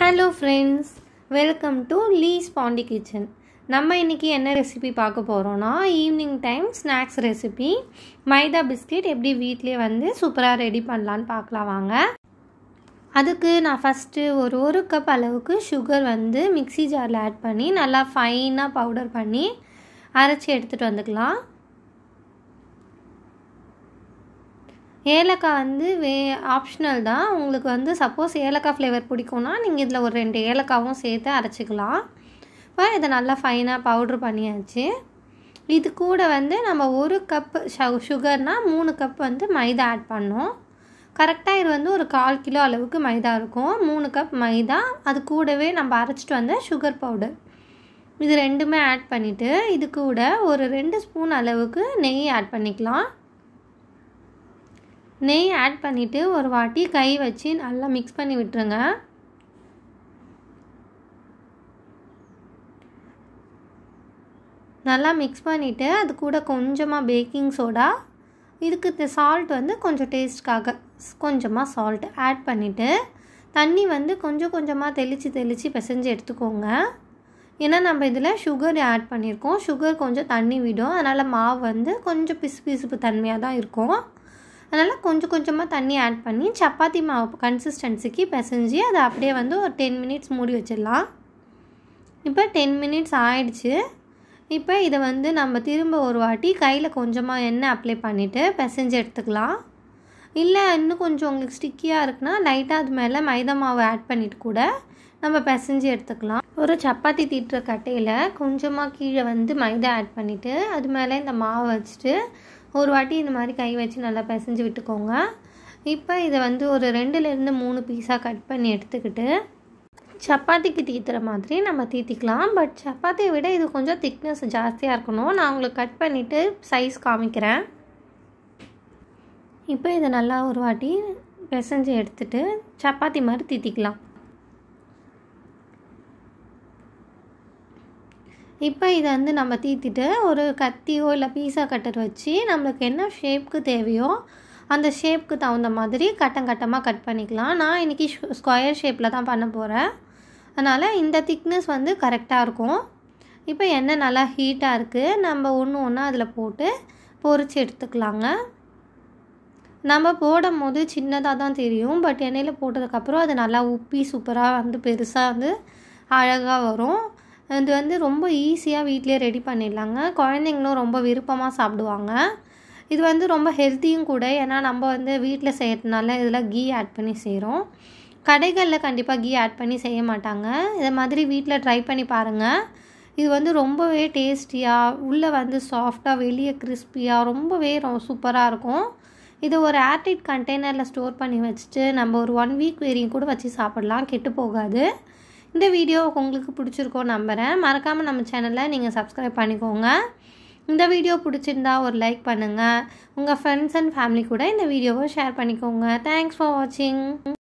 hello friends welcome to Lees Pandi kitchen நம்ம இன்றைக்கி என்ன ரெசிபி பார்க்க போகிறோன்னா ஈவினிங் டைம் ஸ்நாக்ஸ் ரெசிபி மைதா பிஸ்கெட் எப்படி வீட்லேயே வந்து சூப்பராக ரெடி பண்ணலான்னு பார்க்கலாம் வாங்க அதுக்கு நான் ஃபஸ்ட்டு ஒரு ஒரு கப் அளவுக்கு சுகர் வந்து மிக்சி ஜாரில் ஆட் பண்ணி நல்லா ஃபைனாக பவுடர் பண்ணி அரைச்சி எடுத்துகிட்டு வந்துக்கலாம் ஏலக்காய் வந்து வே ஆப்ஷனல் தான் உங்களுக்கு வந்து சப்போஸ் ஏலக்காய் ஃப்ளேவர் பிடிக்கும்னா நீங்கள் இதில் ஒரு ரெண்டு ஏலக்காவும் சேர்த்து அரைச்சிக்கலாம் இப்போ இதை நல்லா ஃபைனாக பவுட்ரு பண்ணியாச்சு இது கூட வந்து நம்ம ஒரு கப் சுகர்னால் மூணு கப் வந்து மைதா ஆட் பண்ணோம் கரெக்டாக இது வந்து ஒரு கால் கிலோ அளவுக்கு மைதா இருக்கும் மூணு கப் மைதா அது கூடவே நம்ம அரைச்சிட்டு வந்த சுகர் பவுடர் இது ரெண்டுமே ஆட் பண்ணிவிட்டு இது கூட ஒரு ரெண்டு ஸ்பூன் அளவுக்கு நெய் ஆட் பண்ணிக்கலாம் நெய் ஆட் பண்ணிவிட்டு ஒரு வாட்டி கை வச்சு நல்லா மிக்ஸ் பண்ணி விட்டுருங்க நல்லா மிக்ஸ் பண்ணிவிட்டு அது கூட கொஞ்சமாக பேக்கிங் சோடா இதுக்கு இந்த சால்ட் வந்து கொஞ்சம் டேஸ்ட்காக கொஞ்சமாக சால்ட் ஆட் பண்ணிவிட்டு தண்ணி வந்து கொஞ்சம் கொஞ்சமாக தெளித்து தெளித்து பிசைஞ்சு எடுத்துக்கோங்க ஏன்னா நம்ம இதில் சுகர் ஆட் பண்ணியிருக்கோம் சுகர் கொஞ்சம் தண்ணி விடும் அதனால் மாவு வந்து கொஞ்சம் பிசு பிசுப்பு தன்மையாக தான் இருக்கும் அதனால் கொஞ்சம் கொஞ்சமாக தண்ணி ஆட் பண்ணி சப்பாத்தி மாவு கன்சிஸ்டன்சிக்கு பிசைஞ்சு அதை அப்படியே வந்து ஒரு டென் மினிட்ஸ் மூடி வச்சிடலாம் இப்போ டென் மினிட்ஸ் ஆயிடுச்சு இப்போ இதை வந்து நம்ம திரும்ப ஒரு வாட்டி கையில் கொஞ்சமாக எண்ணெய் அப்ளை பண்ணிவிட்டு பிசைஞ்சு எடுத்துக்கலாம் இல்லை இன்னும் கொஞ்சம் உங்களுக்கு ஸ்டிக்கியாக இருக்குன்னா லைட்டாக அது மேலே மைதா மாவு ஆட் பண்ணிவிட்டு கூட நம்ம பிசைஞ்சு எடுத்துக்கலாம் ஒரு சப்பாத்தி தீட்டுற கட்டையில் கொஞ்சமாக கீழே வந்து மைதா ஆட் பண்ணிவிட்டு அது மேலே இந்த மாவு வச்சுட்டு ஒரு வாட்டி இந்த மாதிரி கை வச்சு நல்லா பிசைஞ்சு விட்டுக்கோங்க இப்போ இதை வந்து ஒரு ரெண்டுலேருந்து மூணு பீஸாக கட் பண்ணி எடுத்துக்கிட்டு சப்பாத்திக்கு தீத்துற மாதிரி நம்ம தீத்திக்கலாம் பட் சப்பாத்தியை விட இது கொஞ்சம் திக்னஸ் ஜாஸ்தியாக இருக்கணும் நான் உங்களுக்கு கட் பண்ணிவிட்டு சைஸ் காமிக்கிறேன் இப்போ இதை நல்லா ஒரு வாட்டி பிசைஞ்சு எடுத்துகிட்டு சப்பாத்தி மாதிரி தீத்திக்கலாம் இப்போ இதை வந்து நம்ம தீத்திட்டு ஒரு கத்தியோ இல்லை பீஸா கட்டர் வச்சு நம்மளுக்கு என்ன ஷேப்புக்கு தேவையோ அந்த ஷேப்புக்கு தகுந்த மாதிரி கட்டம் கட்டமாக கட் பண்ணிக்கலாம் நான் இன்றைக்கி ஸ்கொயர் ஷேப்பில் தான் பண்ண போகிறேன் அதனால் இந்த திக்னஸ் வந்து கரெக்டாக இருக்கும் இப்போ எண்ணெய் நல்லா ஹீட்டாக இருக்குது நம்ம ஒன்று ஒன்றா அதில் போட்டு பொறிச்சு எடுத்துக்கலாங்க நம்ம போடும் போது சின்னதாக தான் தெரியும் பட் எண்ணெயில் போட்டதுக்கப்புறம் அது நல்லா உப்பி சூப்பராக வந்து பெருசாக வந்து அழகாக வரும் இது வந்து ரொம்ப ஈஸியாக வீட்டிலே ரெடி பண்ணிடலாங்க குழந்தைங்களும் ரொம்ப விருப்பமாக சாப்பிடுவாங்க இது வந்து ரொம்ப ஹெல்த்தியும் கூட ஏன்னா நம்ம வந்து வீட்டில் செய்கிறதுனால இதில் கீ ஆட் பண்ணி செய்கிறோம் கடைகளில் கண்டிப்பாக கீ ஆட் பண்ணி செய்ய மாட்டாங்க இதை மாதிரி வீட்டில் ட்ரை பண்ணி பாருங்கள் இது வந்து ரொம்பவே டேஸ்டியாக உள்ளே வந்து சாஃப்டாக வெளியே கிறிஸ்பியாக ரொம்பவே சூப்பராக இருக்கும் இதை ஒரு ஆர்டிட் கண்டெய்னரில் ஸ்டோர் பண்ணி வச்சுட்டு நம்ம ஒரு ஒன் வீக் வேரியும் கூட வச்சு சாப்பிட்லாம் கெட்டு போகாது இந்த வீடியோ உங்களுக்கு பிடிச்சிருக்கோம் நம்புகிறேன் மறக்காமல் நம்ம சேனலை நீங்கள் சப்ஸ்கிரைப் பண்ணிக்கோங்க இந்த வீடியோ பிடிச்சிருந்தா ஒரு லைக் பண்ணுங்கள் உங்கள் ஃப்ரெண்ட்ஸ் அண்ட் ஃபேமிலி கூட இந்த வீடியோவை ஷேர் பண்ணிக்கோங்க தேங்க்ஸ் ஃபார் வாட்சிங்